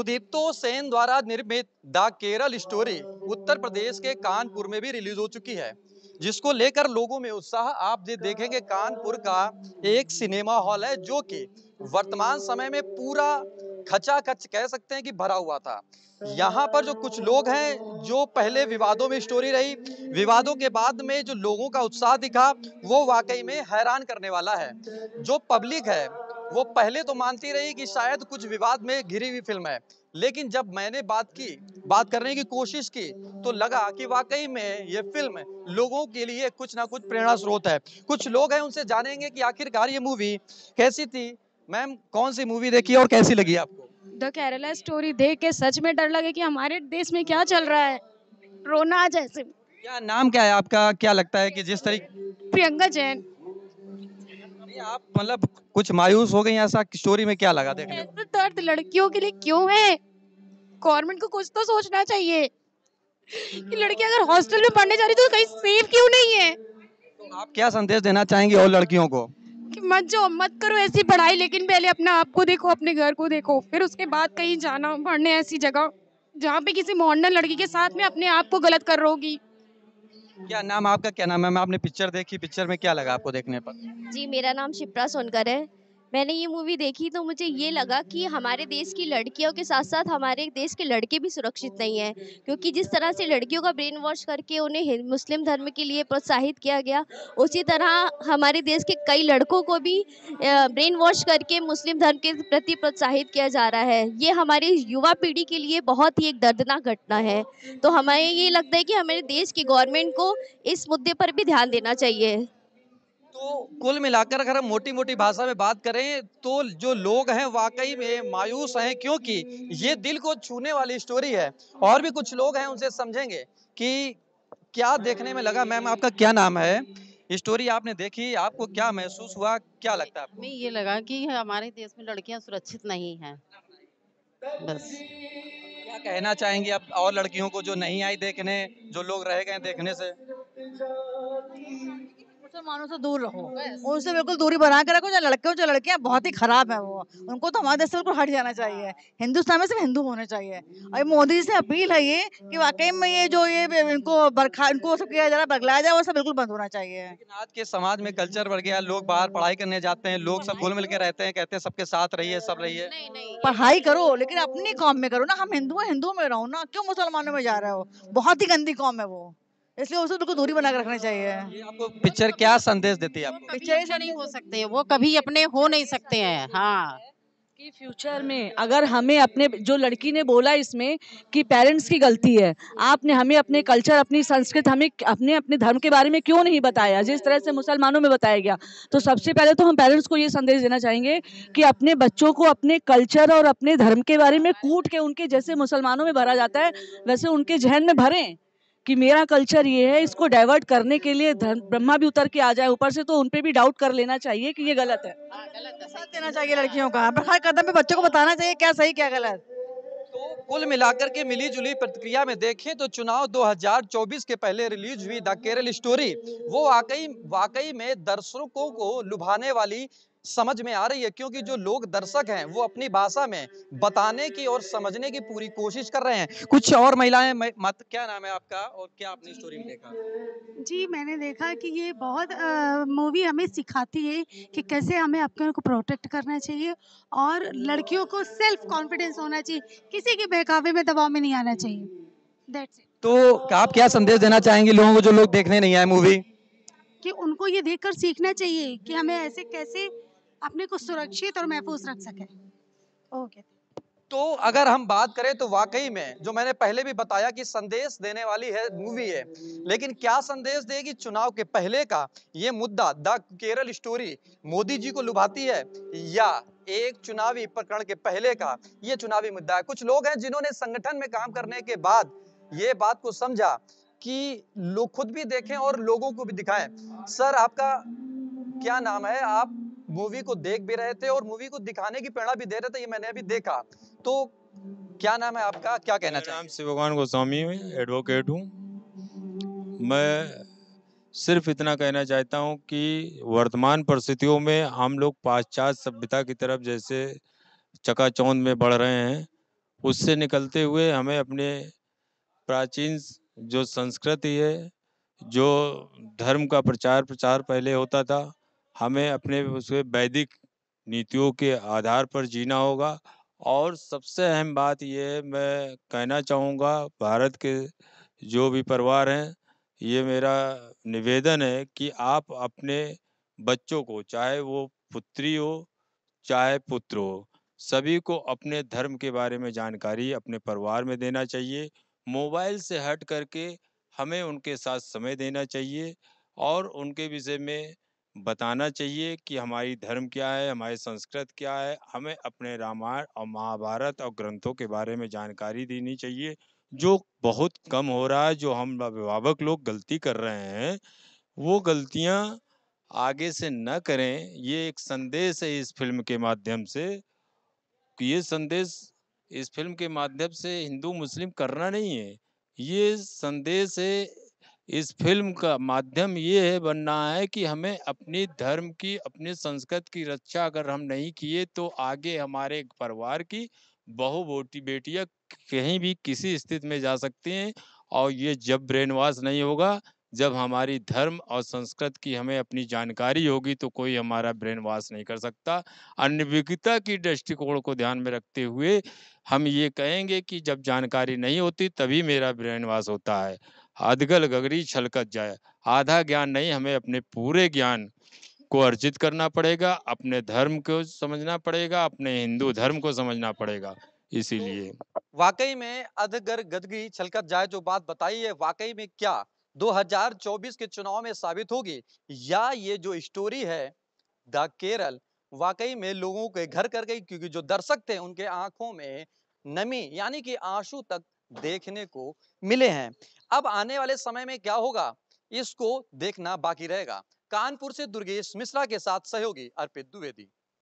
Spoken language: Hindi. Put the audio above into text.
सुदीप्तो सेन द्वारा निर्मित द केरल स्टोरी उत्तर प्रदेश के कानपुर में भी रिलीज हो चुकी है जिसको लेकर लोगों में उत्साह आप दे देखेंगे कानपुर का एक सिनेमा हॉल है जो कि वर्तमान समय में पूरा खचा खच कह सकते हैं कि भरा हुआ था यहाँ पर जो कुछ लोग हैं जो पहले विवादों में स्टोरी रही विवादों के बाद में जो लोगों का उत्साह दिखा वो वाकई में हैरान करने वाला है जो पब्लिक है वो पहले तो मानती रही कि शायद कुछ विवाद में घिरी हुई फिल्म है लेकिन जब मैंने बात की बात करने की कोशिश की तो लगा कि वाकई में ये फिल्म लोगों के लिए कुछ ना कुछ प्रेरणा स्रोत है कुछ लोग हैं उनसे जानेंगे कि आखिरकार ये मूवी कैसी थी मैम कौन सी मूवी देखी और कैसी लगी आपको द केरला स्टोरी देख के सच में डर लगे कि हमारे देश में क्या चल रहा है रोना जैसे क्या नाम क्या है आपका क्या लगता है कि जिस तरीके प्रियंका जैन आप मतलब कुछ मायूस हो गई ऐसा स्टोरी में क्या लगा देखने ऐसा दर्द लड़कियों के लिए क्यों है गवर्नमेंट को कुछ तो सोचना चाहिए कि लड़की अगर हॉस्टल में पढ़ने जा रही तो कहीं सेफ क्यों नहीं है तो आप क्या संदेश देना चाहेंगे और लड़कियों को कि मत जो मत करो ऐसी पढ़ाई लेकिन पहले अपना आप को देखो अपने घर को देखो फिर उसके बाद कहीं जाना पढ़ने ऐसी जगह जहाँ पे किसी मॉडर्न लड़की के साथ में अपने आप को गलत कर रोगी क्या नाम आपका क्या नाम है मैं आपने पिक्चर देखी पिक्चर में क्या लगा आपको देखने पर जी मेरा नाम शिप्रा सोनकर है मैंने ये मूवी देखी तो मुझे ये लगा कि हमारे देश की लड़कियों के साथ साथ हमारे देश के लड़के भी सुरक्षित नहीं हैं क्योंकि जिस तरह से लड़कियों का ब्रेन वॉश करके उन्हें मुस्लिम धर्म के लिए प्रोत्साहित किया गया उसी तरह हमारे देश के कई लड़कों को भी ब्रेन वॉश करके मुस्लिम धर्म के प्रति प्रोत्साहित किया जा रहा है ये हमारे युवा पीढ़ी के लिए बहुत ही एक दर्दनाक घटना है तो हमें ये लगता है कि हमारे देश की गवर्नमेंट को इस मुद्दे पर भी ध्यान देना चाहिए तो कुल मिलाकर अगर हम मोटी मोटी भाषा में बात करें तो जो लोग हैं वाकई में मायूस हैं क्योंकि ये दिल को छूने वाली स्टोरी है और भी कुछ लोग हैं उनसे समझेंगे कि क्या देखने में लगा मैम आपका क्या नाम है स्टोरी आपने देखी आपको क्या महसूस हुआ क्या लगता है हमें ये लगा कि हमारे देश में लड़कियां सुरक्षित नहीं हैं बस क्या कहना चाहेंगे आप और लड़कियों को जो नहीं आई देखने जो लोग रह गए देखने से मुसलमानों से दूर रहो हम्म। उनसे बिल्कुल दूरी बना के रखो जो लड़के हो जो लड़कियाँ बहुत ही खराब है वो उनको तो हमारे देश से बिल्कुल हट जाना चाहिए हिंदुस्तान में सिर्फ हिंदू होने चाहिए और मोदी जी से अपील है ये कि वाकई में ये जो ये इनको बरखा इनको सब किया जा रहा है बरगलाया जाए वो सब बिल्कुल बंद होना चाहिए आज के समाज में कल्चर बढ़ गया लोग बाहर पढ़ाई करने जाते हैं लोग सब घुल मिल के रहते हैं कहते हैं सबके साथ रहिए सब रहिए पढ़ाई करो लेकिन अपनी कॉम में करो ना हम हिंदू हिंदुओं हिंदू में रहो ना क्यों मुसलमानों में जा रहे हो बहुत ही गंदी कॉम है वो इसलिए उसे बिल्कुल दूरी बनाकर रखना चाहिए ये आपको पिक्चर क्या संदेश देती है आपको पिक्चर ऐसा अच्छा नहीं हो सकते वो कभी अपने हो नहीं सकते हैं हाँ फ्यूचर में अगर हमें अपने जो लड़की ने बोला इसमें कि पेरेंट्स की गलती है आपने हमें अपने कल्चर अपनी संस्कृत हमें अपने अपने धर्म के बारे में क्यों नहीं बताया जिस तरह से मुसलमानों में बताया गया तो सबसे पहले तो हम पेरेंट्स को ये संदेश देना चाहेंगे कि अपने बच्चों को अपने कल्चर और अपने धर्म के बारे में कूट के उनके जैसे मुसलमानों में भरा जाता है वैसे उनके जहन में भरें कि मेरा कल्चर ये है इसको डाइवर्ट करने के लिए ब्रह्मा भी उतर के आ जाए ऊपर से तो उनपे भी डाउट कर लेना चाहिए कि ये गलत है साथ देना चाहिए लड़कियों का हर कदम पे बच्चों को बताना चाहिए क्या सही क्या गलत तो कुल मिलाकर के मिली जुली प्रतिक्रिया में देखें तो चुनाव 2024 के पहले रिलीज हुई द केरल स्टोरी वो वाकई वाकई में दर्शकों को लुभाने वाली समझ में आ रही है क्योंकि जो लोग दर्शक हैं वो अपनी भाषा में बताने की और समझने की पूरी कोशिश कर रहे हैं कुछ और महिलाएं मत क्या नाम है आपका और क्या आपने स्टोरी में देखा जी मैंने देखा कि ये बहुत मूवी हमें सिखाती है कि कैसे हमें अपने को प्रोटेक्ट करना चाहिए और लड़कियों को सेल्फ कॉन्फिडेंस होना चाहिए किसी के बहकावे में दबाव में नहीं आना चाहिए तो आप क्या संदेश देना चाहेंगे लोगों को जो लोग देखने नहीं आए मूवी कि उनको ये देखकर सीखना चाहिए कि हमें ऐसे कैसे अपने को सुरक्षित और महफूज रख सके ओके तो अगर हम बात करें तो वाकई में जो मैंने पहले भी बताया कि संदेश देने वाली है मूवी है लेकिन क्या संदेश देगी चुनाव के पहले का ये मुद्दा द केरल स्टोरी मोदी जी को लुभाती है या एक चुनावी प्रकरण के पहले का ये चुनावी मुद्दा है कुछ लोग हैं जिन्होंने संगठन में काम करने के बाद ये बात को समझा कि लोग खुद भी देखें और लोगों को भी दिखाएं सर आपका क्या नाम है आप मूवी को देख भी रहे थे और मूवी को दिखाने की प्रेरणा भी दे रहे थे ये मैंने अभी देखा तो क्या नाम है आपका क्या कहना चाहिए नाम शिवकांत गोस्वामी एडवोकेट हूँ मैं सिर्फ इतना कहना चाहता हूँ कि वर्तमान परिस्थितियों में हम लोग पाश्चात सभ्यता की तरफ जैसे चकाचौंध में बढ़ रहे हैं उससे निकलते हुए हमें अपने प्राचीन जो संस्कृति है जो धर्म का प्रचार प्रचार पहले होता था हमें अपने उसके वैदिक नीतियों के आधार पर जीना होगा और सबसे अहम बात ये मैं कहना चाहूँगा भारत के जो भी परिवार हैं ये मेरा निवेदन है कि आप अपने बच्चों को चाहे वो पुत्री हो चाहे पुत्र हो सभी को अपने धर्म के बारे में जानकारी अपने परिवार में देना चाहिए मोबाइल से हट करके हमें उनके साथ समय देना चाहिए और उनके विषय में बताना चाहिए कि हमारी धर्म क्या है हमारी संस्कृत क्या है हमें अपने रामायण और महाभारत और ग्रंथों के बारे में जानकारी देनी चाहिए जो बहुत कम हो रहा है जो हम अभिभावक लोग गलती कर रहे हैं वो गलतियां आगे से न करें ये एक संदेश है इस फिल्म के माध्यम से कि ये संदेश इस फिल्म के माध्यम से हिंदू मुस्लिम करना नहीं है ये संदेश है इस फिल्म का माध्यम ये है बनना है कि हमें अपनी धर्म की अपने संस्कृत की रक्षा अगर हम नहीं किए तो आगे हमारे परिवार की बहु बोटी बेटियां कहीं भी किसी स्थिति में जा सकती हैं और ये जब ब्रेन वॉश नहीं होगा जब हमारी धर्म और संस्कृत की हमें अपनी जानकारी होगी तो कोई हमारा ब्रेन वॉश नहीं कर सकता अनविघता की दृष्टिकोण को ध्यान में रखते हुए हम ये कहेंगे कि जब जानकारी नहीं होती तभी मेरा ब्रेन वॉश होता है अदगल गगरी छलकत जाए आधा ज्ञान नहीं हमें अपने पूरे ज्ञान को अर्जित करना पड़ेगा अपने धर्म को समझना पड़ेगा अपने हिंदू धर्म को समझना पड़ेगा तो इसीलिए वाकई में अधगर गदगी छलकत जाए जो बात बताई है वाकई में क्या 2024 के चुनाव में साबित होगी या ये जो स्टोरी है द केरल वाकई में लोगों के घर कर गई क्योंकि जो दर्शक थे उनके आंखों में नमी यानी कि आंसू तक देखने को मिले हैं अब आने वाले समय में क्या होगा इसको देखना बाकी रहेगा कानपुर से दुर्गेश मिश्रा के साथ सहयोगी अर्पित द्विवेदी